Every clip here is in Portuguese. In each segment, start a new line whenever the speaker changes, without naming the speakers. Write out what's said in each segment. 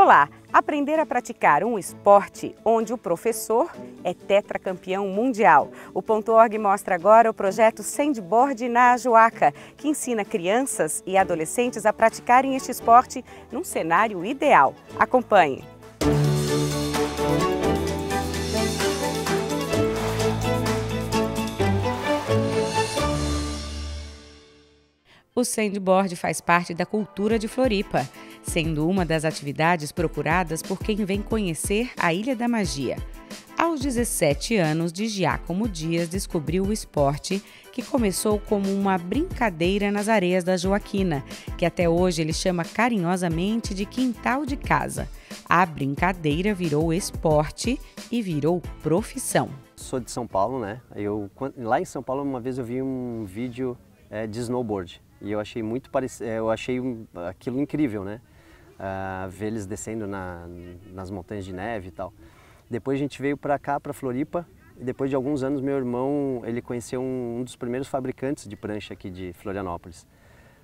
Olá! Aprender a praticar um esporte onde o professor é tetracampeão mundial. O Ponto .org mostra agora o projeto Sandboard na Ajuaca, que ensina crianças e adolescentes a praticarem este esporte num cenário ideal. Acompanhe! O sandboard faz parte da cultura de Floripa sendo uma das atividades procuradas por quem vem conhecer a Ilha da Magia. Aos 17 anos, de Giacomo Dias descobriu o esporte, que começou como uma brincadeira nas areias da Joaquina, que até hoje ele chama carinhosamente de quintal de casa. A brincadeira virou esporte e virou profissão.
Sou de São Paulo, né? Eu, lá em São Paulo, uma vez eu vi um vídeo é, de snowboard e eu achei muito parecido, eh, eu achei aquilo incrível, né? uh, ver eles descendo na, nas montanhas de neve e tal. Depois a gente veio para cá, para Floripa, e depois de alguns anos meu irmão, ele conheceu um, um dos primeiros fabricantes de prancha aqui de Florianópolis.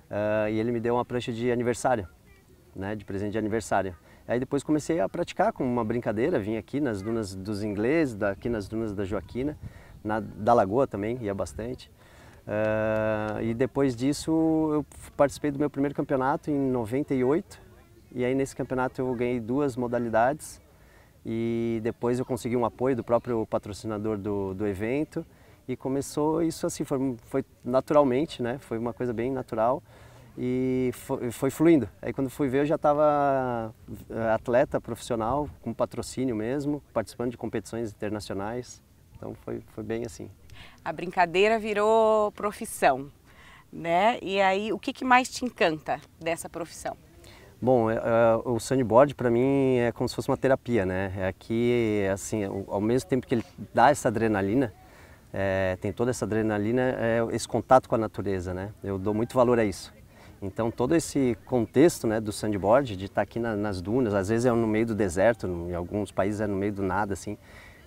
Uh, e ele me deu uma prancha de aniversário, né, de presente de aniversário. Aí depois comecei a praticar com uma brincadeira, vim aqui nas dunas dos ingleses, aqui nas dunas da Joaquina, na, da Lagoa também, ia bastante. Uh, e depois disso eu participei do meu primeiro campeonato em 98, e aí nesse campeonato eu ganhei duas modalidades e depois eu consegui um apoio do próprio patrocinador do, do evento e começou isso assim, foi, foi naturalmente, né? Foi uma coisa bem natural e foi, foi fluindo. Aí quando fui ver eu já estava eh, atleta profissional, com patrocínio mesmo, participando de competições internacionais. Então foi, foi bem assim.
A brincadeira virou profissão, né? E aí o que, que mais te encanta dessa profissão?
Bom, é, é, o sandboard para mim é como se fosse uma terapia, né? É aqui, assim, ao mesmo tempo que ele dá essa adrenalina, é, tem toda essa adrenalina, é, esse contato com a natureza, né? Eu dou muito valor a isso. Então todo esse contexto né, do sandboard, de estar tá aqui na, nas dunas, às vezes é no meio do deserto, em alguns países é no meio do nada, assim,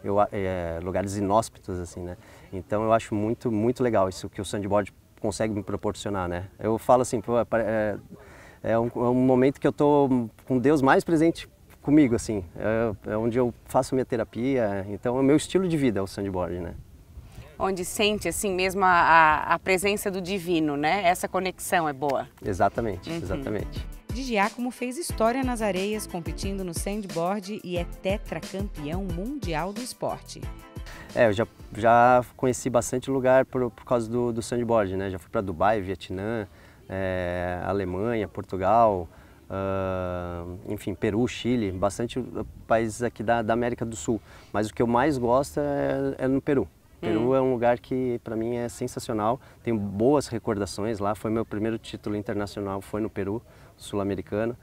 eu, é, lugares inóspitos, assim, né? Então eu acho muito, muito legal isso que o sandboard consegue me proporcionar, né? Eu falo assim, pô, é, é um, é um momento que eu estou com Deus mais presente comigo, assim. É, é onde eu faço minha terapia, então é o meu estilo de vida, o sandboard, né?
onde sente assim mesmo a, a, a, presença do divino, né? Essa conexão é boa.
Exatamente, uhum. exatamente.
Di Giacomo fez história nas areias competindo no sandboard e é tetracampeão mundial do esporte.
É, eu já, já conheci bastante lugar por, por causa do, do sandboard, né? Já fui para Dubai, Vietnã, é, Alemanha, Portugal, Uh, enfim, Peru, Chile, bastante países aqui da, da, América do Sul. Mas o que eu mais gosto é, é no Peru. Peru hum. é um lugar que para mim é sensacional, tenho boas recordações lá. Foi meu primeiro título internacional, foi no Peru, sul-americano.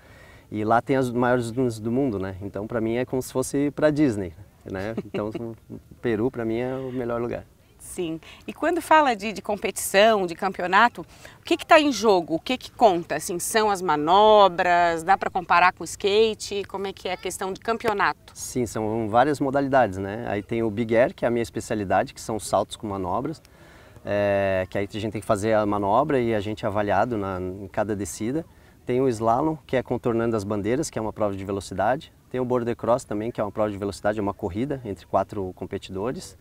E lá tem as maiores dunas do mundo, né? Então para mim é como se fosse para Disney, né? Então Peru para mim é o melhor lugar.
Sim. E quando fala de, de competição, de campeonato, o que está em jogo? O que, que conta? Assim, são as manobras? Dá para comparar com o skate? Como é que é a questão de campeonato?
Sim, são várias modalidades, né? Aí tem o Big Air, que é a minha especialidade, que são saltos com manobras. É, que aí a gente tem que fazer a manobra e a gente é avaliado na, em cada descida. Tem o slalom, que é contornando as bandeiras, que é uma prova de velocidade. Tem o border cross também, que é uma prova de velocidade, é uma corrida entre quatro competidores.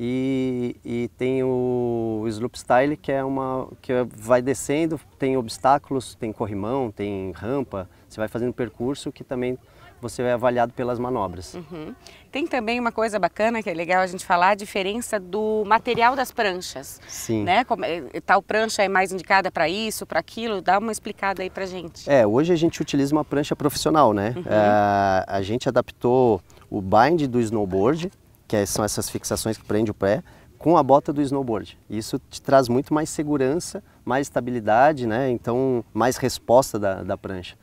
E, e tem o Sloop style, que é uma que é, vai descendo, tem obstáculos, tem corrimão, tem rampa, você vai fazendo percurso que também você é avaliado pelas manobras. Uhum.
Tem também uma coisa bacana que é legal a gente falar, a diferença do material das pranchas. Sim. Né? Como, é, tal prancha é mais indicada para isso, para aquilo, dá uma explicada aí para gente.
É, hoje a gente utiliza uma prancha profissional, né? Uhum. É, a gente adaptou o bind do snowboard, que é, são essas fixações que prende o pé, com a bota do snowboard. Isso te traz muito mais segurança, mais estabilidade, né? então mais resposta da, da prancha.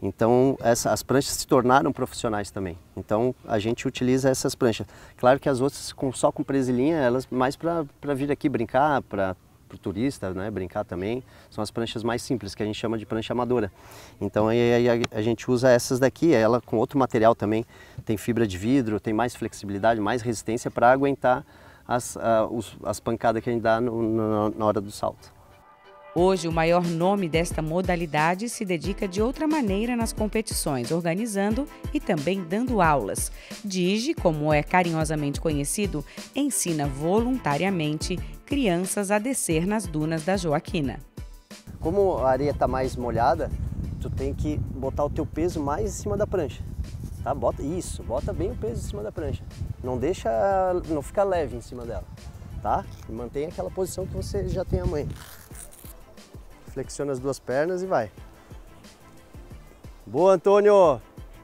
Então essa, as pranchas se tornaram profissionais também. Então a gente utiliza essas pranchas. Claro que as outras com, só com presilhinha, elas mais para vir aqui brincar, para para o turista né, brincar também, são as pranchas mais simples, que a gente chama de prancha amadora. Então aí, aí a, a, gente usa essas daqui, ela com outro material também, tem fibra de vidro, tem mais flexibilidade, mais resistência para aguentar as, ah, os, as pancadas que a gente dá no, no, na hora do salto. Hoje,
o maior nome desta modalidade se dedica de outra maneira nas competições, organizando e também dando aulas. Digi, como é carinhosamente conhecido, ensina voluntariamente crianças a descer nas dunas da Joaquina.
Como a areia está mais molhada, tu tem que botar o teu peso mais em cima da prancha. Tá? Bota isso, bota bem o peso em cima da prancha. Não deixa, não fica leve em cima dela, tá? mantém aquela posição que você já tem a mãe. Flexiona as duas pernas e vai. Boa, Antônio!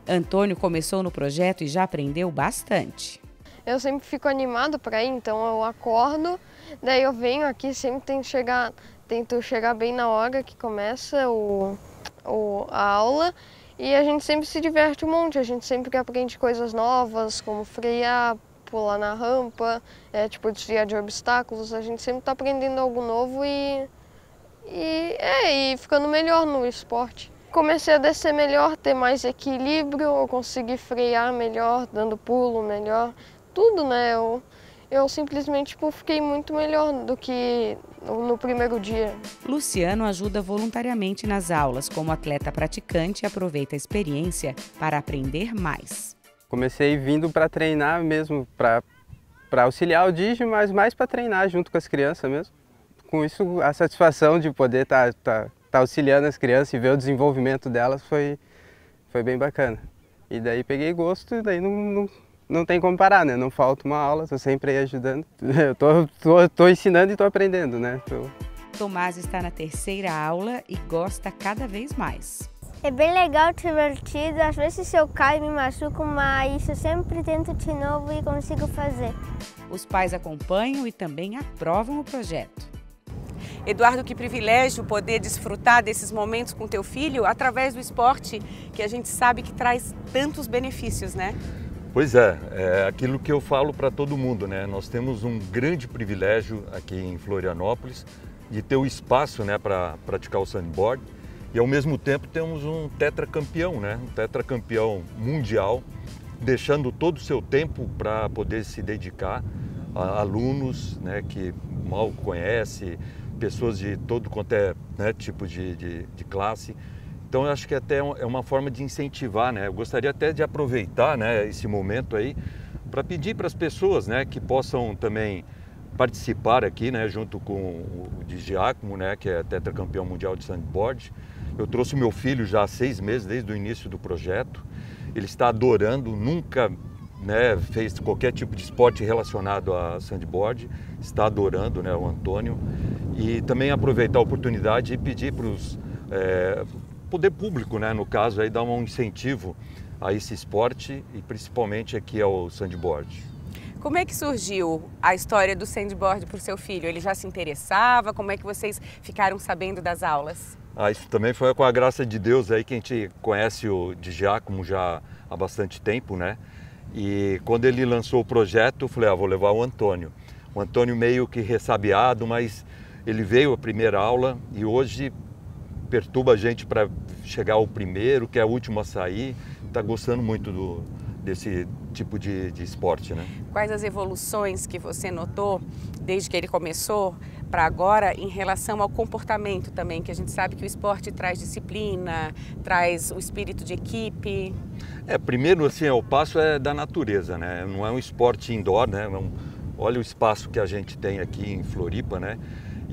Antônio começou no projeto e já aprendeu bastante.
Eu sempre fico animado para ir, então eu acordo, daí eu venho aqui, sempre tento chegar, tento chegar bem na hora que começa o, o, a aula e a gente sempre se diverte um monte, a gente sempre aprende coisas novas, como frear, pular na rampa, é, tipo desviar de obstáculos, a gente sempre está aprendendo algo novo e e, é, e ficando melhor no esporte. Comecei a descer melhor, ter mais equilíbrio, eu consegui frear melhor, dando pulo melhor, tudo, né? Eu, eu simplesmente tipo, fiquei muito melhor do que no primeiro dia.
Luciano ajuda voluntariamente nas aulas como atleta praticante aproveita a experiência para
aprender mais. Comecei vindo para treinar mesmo, para auxiliar o Digi, mas mais para treinar junto com as crianças mesmo com isso, a satisfação de poder estar tá, tá, tá auxiliando as crianças e ver o desenvolvimento delas foi, foi bem bacana. E daí peguei gosto e daí não, não, não tem como parar, né? Não falta uma aula, estou sempre aí ajudando. Eu tô, tô, tô ensinando e estou aprendendo, né? Tô...
Tomás está na terceira aula e gosta cada vez mais.
É bem legal, divertido. Às vezes eu caio e me machuco, mas eu sempre tento de novo e consigo fazer. Os pais
acompanham e também aprovam o projeto. Eduardo, que privilégio poder desfrutar desses momentos com teu filho através do esporte, que a gente sabe que traz tantos benefícios, né?
Pois é, é aquilo que eu falo para todo mundo, né? Nós temos um grande privilégio aqui em Florianópolis de ter o espaço, né, para praticar o sandboard e ao mesmo tempo temos um tetracampeão, né? Um tetracampeão mundial, deixando todo o seu tempo para poder se dedicar a alunos, né, que mal conhece, pessoas de todo quanto é né, tipo de, de, de, classe. Então eu acho que até é, é uma forma de incentivar, né? Eu gostaria até de aproveitar né, esse momento aí para pedir para as pessoas né, que possam também participar aqui, né, junto com o de Giacomo, né, que é tetracampeão mundial de sandboard. Eu trouxe meu filho já há seis meses, desde o início do projeto. Ele está adorando, nunca né, fez qualquer tipo de esporte relacionado a sandboard, está adorando, né, o Antônio e também aproveitar a oportunidade e pedir para o é, poder público, né, no caso, aí dar um incentivo a esse esporte e principalmente aqui ao sandboard.
Como é que surgiu a história do sandboard para o seu filho? Ele já se interessava? Como é que vocês ficaram sabendo das aulas?
Ah, isso também foi com a graça de Deus aí que a gente conhece o de já há bastante tempo, né? E quando ele lançou o projeto, eu falei, ah, vou levar o Antônio. O Antônio meio que ressabiado, mas ele veio à primeira aula e hoje perturba a gente para chegar ao primeiro, que é o último a sair. Está gostando muito do, desse tipo de, de esporte, né?
Quais as evoluções que você notou desde que ele começou para agora em relação ao comportamento também, que a gente sabe que o esporte traz disciplina, traz o espírito de equipe.
É, primeiro assim, é, o passo é da natureza, né? Não é um esporte indoor, né? É olha o espaço que a gente tem aqui em Floripa, né?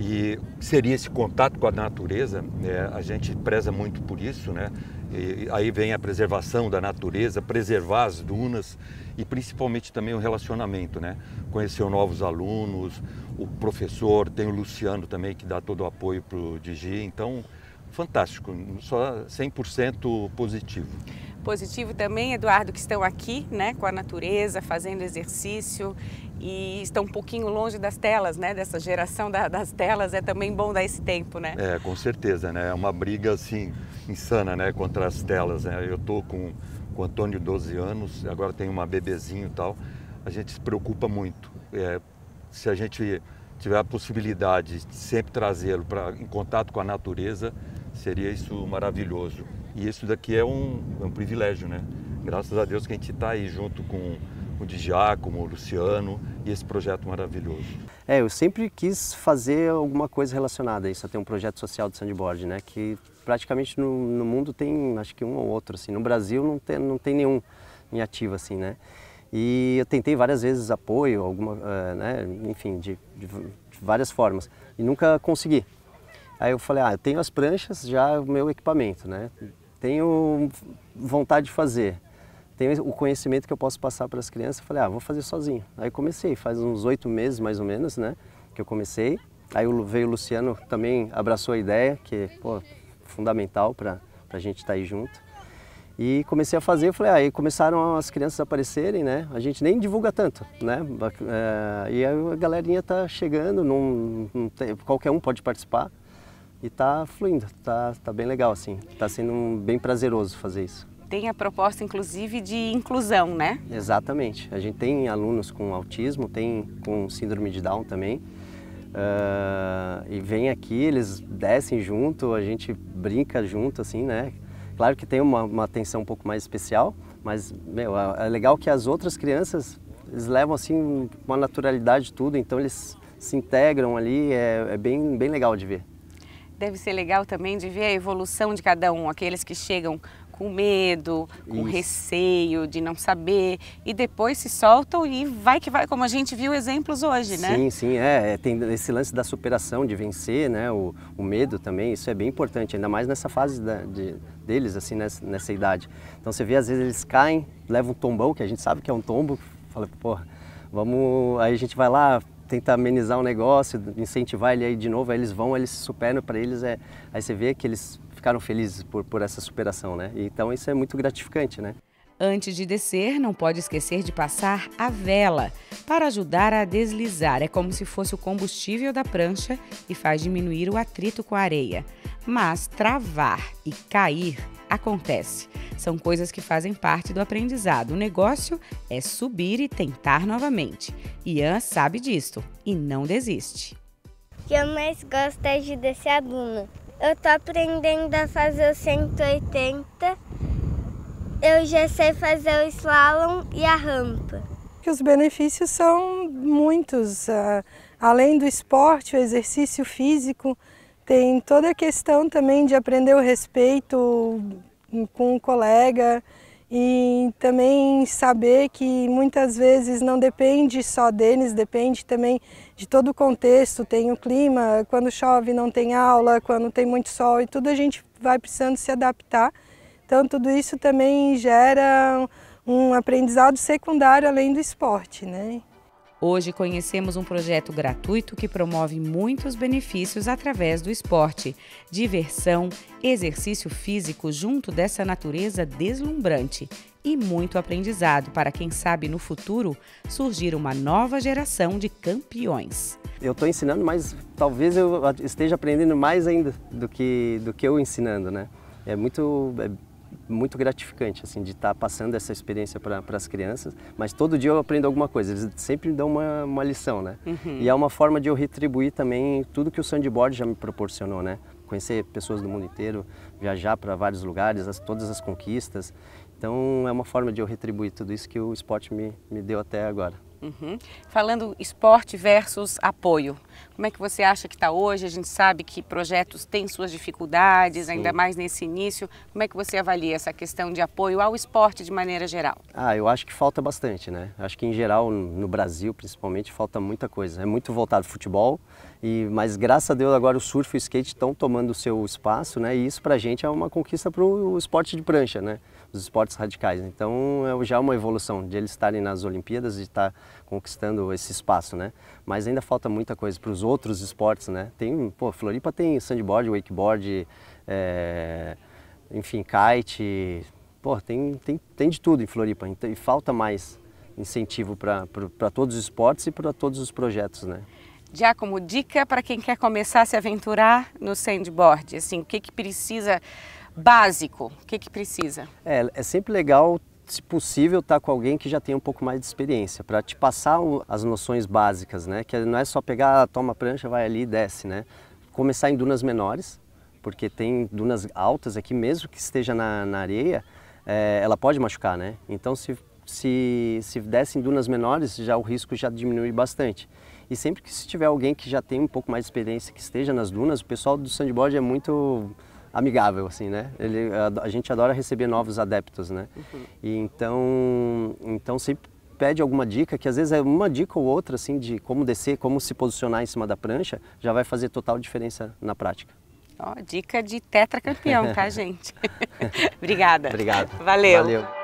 E seria esse contato com a natureza, né? a gente preza muito por isso, né? E aí vem a preservação da natureza, preservar as dunas e principalmente também o relacionamento, né? Conhecer novos alunos, o professor, tem o Luciano também que dá todo o apoio para o Digi, então fantástico, só 100% positivo
positivo também, Eduardo, que estão aqui, né, com a natureza, fazendo exercício e estão um pouquinho longe das telas, né? Dessa geração da, das telas é também bom dar esse tempo, né?
É, com certeza, né? É uma briga assim insana, né? Contra as telas, né? Eu tô com, com o Antônio 12 anos, agora tem uma bebezinho e tal. A gente se preocupa muito. É, se a gente tiver a possibilidade de sempre trazê-lo para em contato com a natureza, seria isso maravilhoso. E isso daqui é um, é um privilégio, né? Graças a Deus que a gente está aí junto com o Giacomo, o Luciano e esse projeto
maravilhoso. É, eu sempre quis fazer alguma coisa relacionada a isso, até um projeto social de sandboard, né? Que praticamente no, no, mundo tem, acho que um ou outro, assim. No Brasil não tem, não tem nenhum em ativo, assim, né? E eu tentei várias vezes apoio, alguma, uh, né? enfim, de, de, de várias formas, e nunca consegui. Aí eu falei, ah, eu tenho as pranchas, já o meu equipamento, né? Tenho vontade de fazer tem o conhecimento que eu posso passar para as crianças. Eu falei, ah, vou fazer sozinho. Aí comecei, faz uns oito meses mais ou menos, né, que eu comecei. Aí veio o Luciano, também abraçou a ideia, que pô, fundamental para a gente estar tá aí junto. E comecei a fazer, eu falei, ah", aí ah, começaram as crianças a aparecerem, né? A gente nem divulga tanto, né? É, e a galerinha tá chegando, não, qualquer um pode participar e tá fluindo, tá, tá bem legal assim, tá sendo bem prazeroso fazer isso
tem a proposta, inclusive, de inclusão, né?
Exatamente. A gente tem alunos com autismo, tem com síndrome de Down também. Uh, e vem aqui, eles descem junto, a gente brinca junto, assim, né? Claro que tem uma, uma atenção um pouco mais especial, mas, meu, é, é legal que as outras crianças, eles levam, assim, uma naturalidade tudo, então eles se integram ali, é, é bem, bem legal de ver
deve ser legal também de ver a evolução de cada um, aqueles que chegam com medo, com Isso. receio de não saber e depois se soltam e vai que vai, como a gente viu exemplos
hoje, né? Sim, sim, é, é, tem esse lance da superação, de vencer, né? O, o medo também, isso é bem importante, ainda mais nessa fase da, de, deles, assim, nessa, nessa, idade. Então você vê, às vezes eles caem, levam um tombão, que a gente sabe que é um tombo, fala, porra, vamos, aí a gente vai lá, Tentar amenizar o negócio, incentivar ele aí de novo, aí eles vão, eles superam para eles, é, aí você vê que eles ficaram felizes por, por essa superação, né? Então isso é muito gratificante, né?
Antes de descer, não pode esquecer de passar a vela para ajudar a deslizar. É como se fosse o combustível da prancha e faz diminuir o atrito com a areia. Mas travar e cair acontece. São coisas que fazem parte do aprendizado. O negócio é subir e tentar novamente. Ian sabe disto e não desiste.
O que eu mais gosto é de desse aluno. Eu tô aprendendo a fazer o 180. Eu já sei fazer o slalom e a rampa.
Os benefícios são muitos. Ah, além do esporte, o exercício físico, tem toda a questão também de aprender o respeito com o colega e também saber que muitas vezes não depende só deles, depende também de todo o contexto, tem o clima, quando chove não tem aula, quando tem muito sol e tudo a gente vai precisando se adaptar. Então tudo isso também gera um aprendizado secundário além do esporte, né? Hoje conhecemos um projeto gratuito que promove muitos benefícios através do esporte, diversão, exercício físico junto dessa natureza deslumbrante e muito aprendizado para quem sabe no futuro surgir uma nova geração de campeões.
Eu estou ensinando, mas talvez eu esteja aprendendo mais ainda do que do que eu ensinando, né? É muito é muito gratificante, assim, de estar tá passando essa experiência para as crianças. Mas todo dia eu aprendo alguma coisa, eles sempre me dão uma, uma lição, né? Uhum. E é uma forma de eu retribuir também tudo que o sandboard já me proporcionou, né? Conhecer pessoas do mundo inteiro, viajar para vários lugares, as, todas as conquistas. Então é uma forma de eu retribuir tudo isso que o esporte me, me deu até agora.
Uhum. Falando esporte versus apoio, como é que você acha que está hoje? A gente sabe que projetos têm suas dificuldades, Sim. ainda mais nesse início. Como é que você avalia essa questão de apoio ao esporte de maneira geral?
Ah, eu acho que falta bastante, né? Acho que em geral, no Brasil principalmente, falta muita coisa. É muito voltado ao futebol, e, mas graças a Deus agora o surf e o skate estão tomando o seu espaço, né? E isso pra gente é uma conquista para o esporte de prancha, né? dos esportes radicais. Então é já uma evolução de eles estarem nas Olimpíadas e estar tá conquistando esse espaço, né? Mas ainda falta muita coisa para os outros esportes, né? Tem, pô, Floripa tem sandboard, wakeboard, é, enfim, kite, pô, tem, tem, tem de tudo em Floripa então, e falta mais incentivo para todos os esportes e para todos os projetos, né?
Já como dica para quem quer começar a se aventurar no sandboard, assim, o que, que precisa básico, o que, que precisa?
É, é sempre legal se possível, estar tá com alguém que já tem um pouco mais de experiência, para te passar o, as noções básicas, né? Que não é só pegar, ah, toma prancha, vai ali e desce, né? Começar em dunas menores, porque tem dunas altas aqui, mesmo que esteja na, na areia, é, ela pode machucar, né? Então, se, se, se desce em dunas menores, já o risco já diminui bastante. E sempre que se tiver alguém que já tem um pouco mais de experiência, que esteja nas dunas, o pessoal do sandboard é muito amigável, assim, né? Ele, a, a gente adora receber novos adeptos, né? Uhum. E então, então sempre pede alguma dica, que às vezes é uma dica ou outra, assim, de como descer, como se posicionar em cima da prancha, já vai fazer total diferença na prática.
Ó, dica de tetracampeão, tá, gente? Obrigada. Obrigado. Valeu.
Valeu.